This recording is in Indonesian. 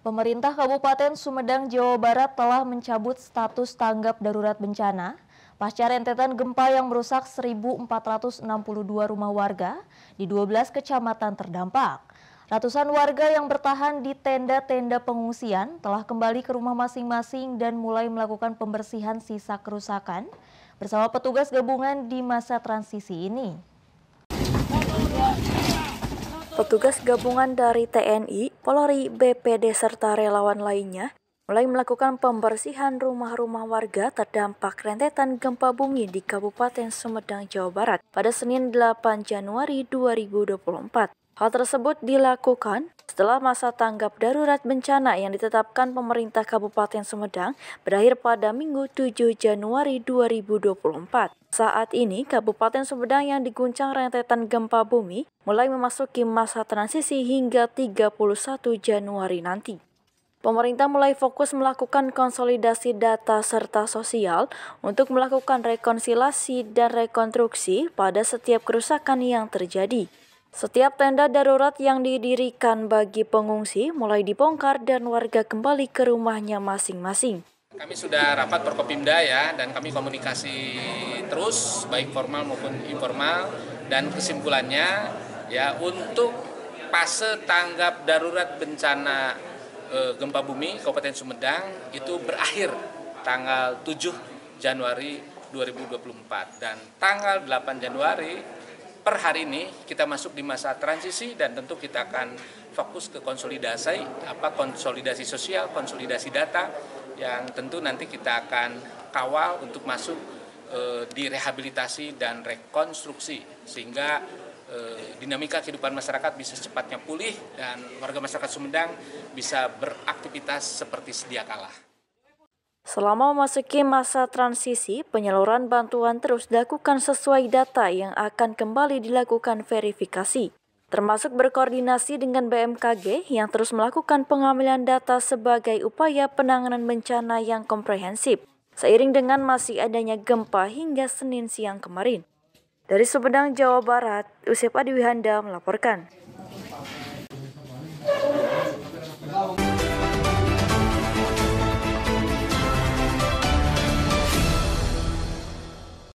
Pemerintah Kabupaten Sumedang, Jawa Barat telah mencabut status tanggap darurat bencana pasca rentetan gempa yang merusak 1.462 rumah warga di 12 kecamatan terdampak. Ratusan warga yang bertahan di tenda-tenda pengungsian telah kembali ke rumah masing-masing dan mulai melakukan pembersihan sisa kerusakan bersama petugas gabungan di masa transisi ini. Petugas gabungan dari TNI, Polri, BPD, serta relawan lainnya mulai melakukan pembersihan rumah-rumah warga terdampak rentetan gempa bumi di Kabupaten Sumedang, Jawa Barat pada Senin 8 Januari 2024. Hal tersebut dilakukan setelah masa tanggap darurat bencana yang ditetapkan pemerintah Kabupaten Sumedang berakhir pada Minggu 7 Januari 2024. Saat ini, Kabupaten Sumedang yang diguncang rentetan gempa bumi mulai memasuki masa transisi hingga 31 Januari nanti. Pemerintah mulai fokus melakukan konsolidasi data serta sosial untuk melakukan rekonsilasi dan rekonstruksi pada setiap kerusakan yang terjadi. Setiap tenda darurat yang didirikan bagi pengungsi mulai dibongkar dan warga kembali ke rumahnya masing-masing. Kami sudah rapat Perkopimda ya dan kami komunikasi terus baik formal maupun informal dan kesimpulannya ya untuk fase tanggap darurat bencana e, gempa bumi Kabupaten Sumedang itu berakhir tanggal 7 Januari 2024 dan tanggal 8 Januari per hari ini kita masuk di masa transisi dan tentu kita akan fokus ke konsolidasi apa konsolidasi sosial, konsolidasi data yang tentu nanti kita akan kawal untuk masuk e, di rehabilitasi dan rekonstruksi sehingga e, dinamika kehidupan masyarakat bisa secepatnya pulih dan warga masyarakat Sumedang bisa beraktivitas seperti sedia kalah. Selama memasuki masa transisi, penyaluran bantuan terus dilakukan sesuai data yang akan kembali dilakukan verifikasi, termasuk berkoordinasi dengan BMKG yang terus melakukan pengambilan data sebagai upaya penanganan bencana yang komprehensif, seiring dengan masih adanya gempa hingga Senin siang kemarin. Dari Sumedang, Jawa Barat, Usep Adiwihanda melaporkan.